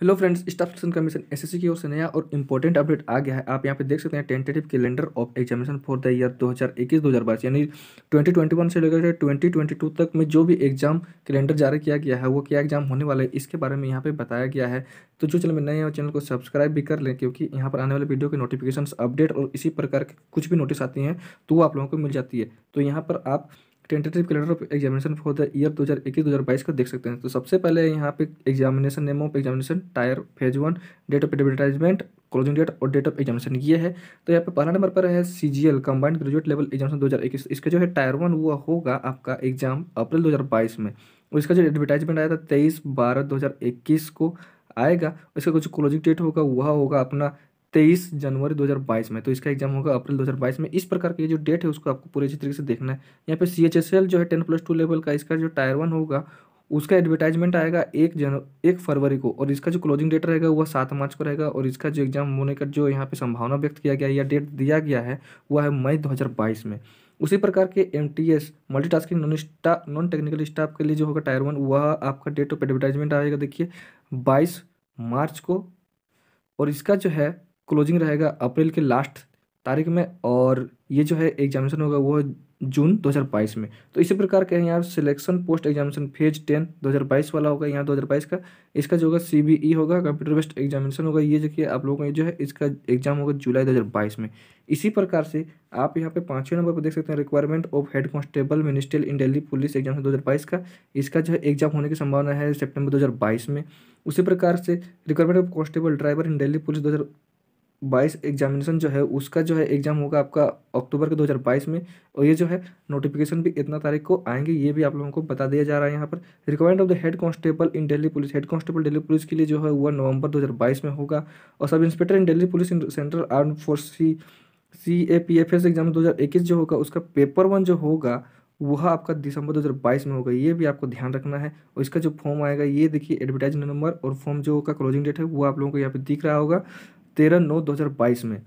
hello friends staff selection commission SSC की ओर से नया और इंपॉर्टेंट अपडेट आ गया है आप यहाँ पे देख सकते हैं tentative calendar of examination for the year 2021-2022 यानी 2021 से लेकर 2022 तक में जो भी एग्जाम कैलेंडर जारी किया गया है वो क्या एग्जाम होने वाला है इसके बारे में यहाँ पे बताया गया है तो जो चैनल में नए चैनल को सब्सक्राइब भी कर लें क्योंकि यहाँ पर आने वाले वीडियो के नोटिफिकेशन अपडेट और इसी प्रकार के कुछ भी नोटिस आती हैं तो वो आप लोगों को मिल जाती है तो यहाँ पर आप tentative calendar of examination for the year 2021 2022 का देख सकते हैं तो सबसे पहले यहाँ पे examination name of examination tier phase one date of advertisement closing date और डेट ऑफ एग्जामिनेशन ये है तो यहाँ पे पहला नंबर पर है C G L combined graduate level examination दो हज़ार इक्कीस इसका जो है टायर वन वो होगा आपका एग्जाम अप्रैल दो हज़ार बाईस में और इसका जो एडवर्टाइजमेंट आया था तेईस बारह दो हज़ार इक्कीस को आएगा इसका जो क्लोजिंग डेट होगा वह होगा अपना तेईस जनवरी 2022 में तो इसका एग्जाम होगा अप्रैल 2022 में इस प्रकार की जो डेट है उसको आपको पूरे अच्छी तरीके से देखना है यहाँ पे सी एच एस एल जो है टेन प्लस टू लेवल का इसका जो टायर वन होगा उसका एडवर्टाइजमेंट आएगा एक जन एक फरवरी को और इसका जो क्लोजिंग डेट रहेगा वह सात मार्च को रहेगा और इसका जो एग्जाम होने का जो यहाँ पे संभावना व्यक्त किया गया या डेट दिया गया है वह है मई दो में उसी प्रकार के M T S multi tasking non स्टा नॉन टेक्निकल स्टाफ के लिए जो होगा टायर वन वह आपका डेट ऑफ एडवर्टाइजमेंट आएगा देखिए बाईस मार्च को और इसका जो है क्लोजिंग रहेगा अप्रैल के लास्ट तारीख में और ये जो है एग्जामिनेशन होगा वो जून 2022 में तो इसी प्रकार के यहाँ selection post examination phase ten 2022 वाला होगा यहाँ 2022 का इसका जो होगा सी e होगा कंप्यूटर बेस्ड एग्जामिनेशन होगा ये देखिए आप लोगों को जो है इसका एग्जाम होगा जुलाई 2022 में इसी प्रकार से आप यहाँ पे पाँचवें नंबर पर देख सकते हैं requirement of head constable ministerial in Delhi police exam दो का इसका जो है एग्जाम होने की संभावना है सेप्टेम्बर दो में उसी प्रकार से requirement of constable driver in Delhi police दो बाईस एग्जामिनेशन जो है उसका जो है एग्ज़ाम होगा आपका अक्टूबर के 2022 में और ये जो है नोटिफिकेशन भी इतना तारीख को आएंगे ये भी आप लोगों को बता दिया जा रहा है यहाँ पर requirement of the head constable in Delhi police head constable Delhi police के लिए जो है वह नवंबर 2022 में होगा और sub inspector in Delhi police in central arm force C C A P F S exam इक्कीस जो होगा उसका पेपर वन जो होगा वह आपका दिसंबर बाईस में होगा ये भी आपको ध्यान रखना है और इसका जो फॉर्म आएगा ये देखिए एडवर्टाइज नंबर और फॉर्म जो का क्लोजिंग डेट है वो आप लोगों को यहाँ पे दिख रहा होगा तेरह नौ दो हज़ार बाईस में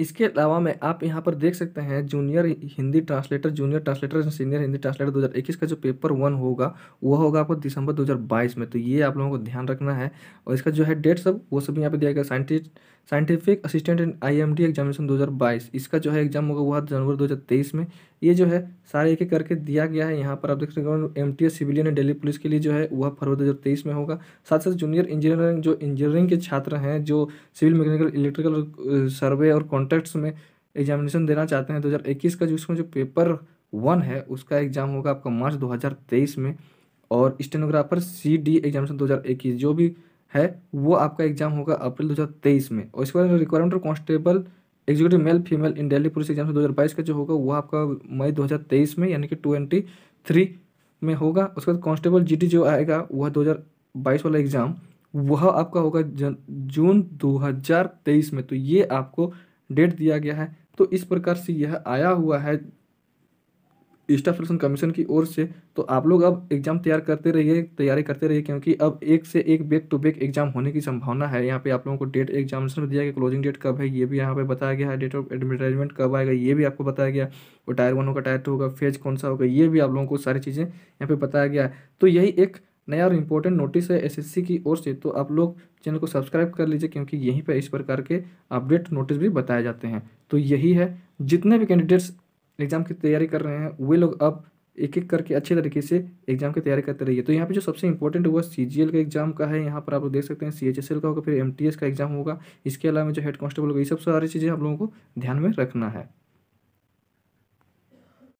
इसके अलावा मैं आप यहाँ पर देख सकते हैं junior Hindi translator junior translator senior Hindi translator 2021 का जो पेपर वन होगा वह होगा आपको दिसंबर 2022 में तो ये आप लोगों को ध्यान रखना है और इसका जो है डेट सब वो सब यहाँ पे दिया गया scientist scientific assistant in I M D examination दो इसका जो है एग्जाम होगा वह जनवरी दो में ये जो है सारे एक एक करके दिया गया है यहाँ पर आप देख सकते हो M T S civilian and Delhi police के लिए जो है वह फरवरी दो में होगा साथ साथ जूनियर इंजीनियरिंग जो इंजीनियरिंग के छात्र हैं जो सिविल मैकेनिकल इलेक्ट्रिकल सर्वे और कॉन्ट कॉन्टेक्ट्स में एग्जामिनेशन देना चाहते हैं 2021 का जो इसमें जो पेपर वन है उसका एग्जाम होगा आपका मार्च 2023 में और स्टेनोग्राफर सी डी एग्जामिनेशन 2021 जो भी है वो आपका एग्जाम होगा अप्रैल 2023 में और इसके बाद रिक्वायरमेंट और constable executive male female in Delhi police exam दो हज़ार बाईस का जो होगा वो आपका मई दो हज़ार तेईस में यानी कि ट्वेंटी थ्री में होगा उसके बाद जी टी जो आएगा वह दो हज़ार बाईस वाला एग्ज़ाम वह आपका होगा जून दो हज़ार तेईस में तो ये आपको डेट दिया गया है तो इस प्रकार से यह आया हुआ है स्टाफ सिलेक्शन कमीशन की ओर से तो आप लोग अब एग्जाम तैयार करते रहिए तैयारी करते रहिए क्योंकि अब एक से एक बैक टू बैक एग्जाम होने की संभावना है यहाँ पे आप लोगों को डेट एग्जामिनेशन दिया गया क्लोजिंग डेट कब है ये भी यहाँ पे बताया गया है डेट ऑफ एडवर्टाइजमेंट कब आएगा ये भी आपको बताया गया और टायर वन होगा टायर टू होगा फेज कौन सा होगा ये भी आप लोगों को सारी चीज़ें यहाँ पर बताया गया है तो यही एक नया और इम्पोर्टेंट नोटिस है एसएससी की ओर से तो आप लोग चैनल को सब्सक्राइब कर लीजिए क्योंकि यहीं पर इस प्रकार के अपडेट नोटिस भी बताए जाते हैं तो यही है जितने भी कैंडिडेट्स एग्ज़ाम की तैयारी कर रहे हैं वे लोग अब एक एक करके अच्छे तरीके से एग्जाम की तैयारी करते रहिए तो यहाँ पे जो सबसे इंपॉर्टेंट हुआ सी का एग्जाम का है यहाँ पर आप लोग देख सकते हैं सी का होगा फिर एम का एग्जाम होगा इसके अलावा जो हेड कॉन्स्टेबल होगा ये सब सारी चीज़ें आप लोगों को ध्यान में रखना है